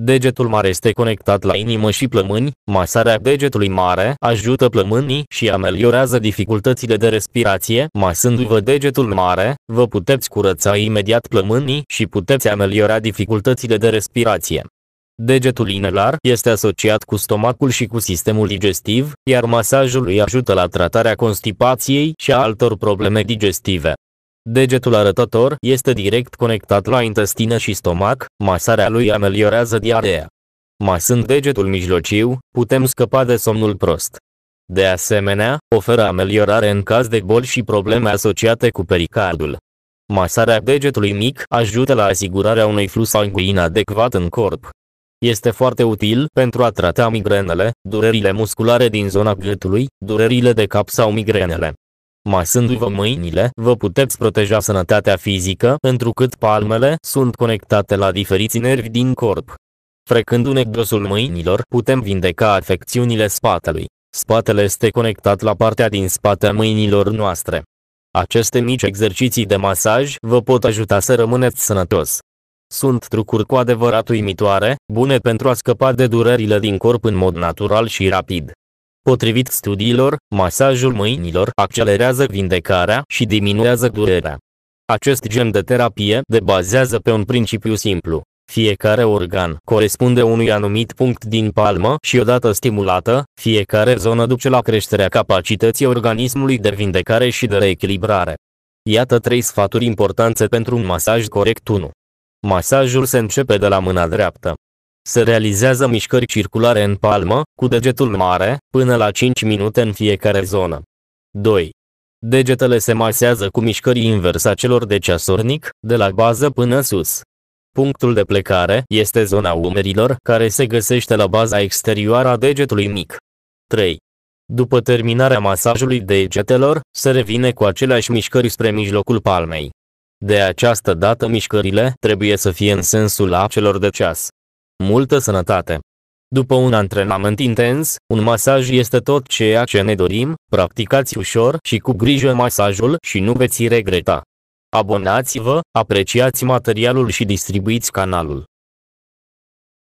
Degetul mare este conectat la inimă și plămâni, masarea degetului mare ajută plămânii și ameliorează dificultățile de respirație. Masându-vă degetul mare, vă puteți curăța imediat plămânii și puteți ameliora dificultățile de respirație. Degetul inelar este asociat cu stomacul și cu sistemul digestiv, iar masajul îi ajută la tratarea constipației și a altor probleme digestive. Degetul arătător este direct conectat la intestină și stomac, masarea lui ameliorează diarea. Masând degetul mijlociu, putem scăpa de somnul prost. De asemenea, oferă ameliorare în caz de boli și probleme asociate cu pericardul. Masarea degetului mic ajută la asigurarea unui flux sanguin adecvat în corp. Este foarte util pentru a trata migrenele, durerile musculare din zona gâtului, durerile de cap sau migrenele masându-vă mâinile, vă puteți proteja sănătatea fizică, întrucât palmele sunt conectate la diferiți nervi din corp. Frecându-ne dosul mâinilor, putem vindeca afecțiunile spatelui. Spatele este conectat la partea din spate a mâinilor noastre. Aceste mici exerciții de masaj vă pot ajuta să rămâneți sănătos. Sunt trucuri cu adevărat uimitoare, bune pentru a scăpa de durerile din corp în mod natural și rapid. Potrivit studiilor, masajul mâinilor accelerează vindecarea și diminuează durerea. Acest gen de terapie de bazează pe un principiu simplu. Fiecare organ corespunde unui anumit punct din palmă și odată stimulată, fiecare zonă duce la creșterea capacității organismului de vindecare și de reechilibrare. Iată trei sfaturi importante pentru un masaj corect 1. Masajul se începe de la mâna dreaptă. Se realizează mișcări circulare în palmă, cu degetul mare, până la 5 minute în fiecare zonă. 2. Degetele se masează cu mișcări invers a celor de ceasornic, de la bază până sus. Punctul de plecare este zona umerilor, care se găsește la baza exterioară a degetului mic. 3. După terminarea masajului degetelor, se revine cu aceleași mișcări spre mijlocul palmei. De această dată mișcările trebuie să fie în sensul acelor de ceas multă sănătate. După un antrenament intens, un masaj este tot ceea ce ne dorim, practicați ușor și cu grijă masajul și nu veți regreta. Abonați-vă, apreciați materialul și distribuiți canalul.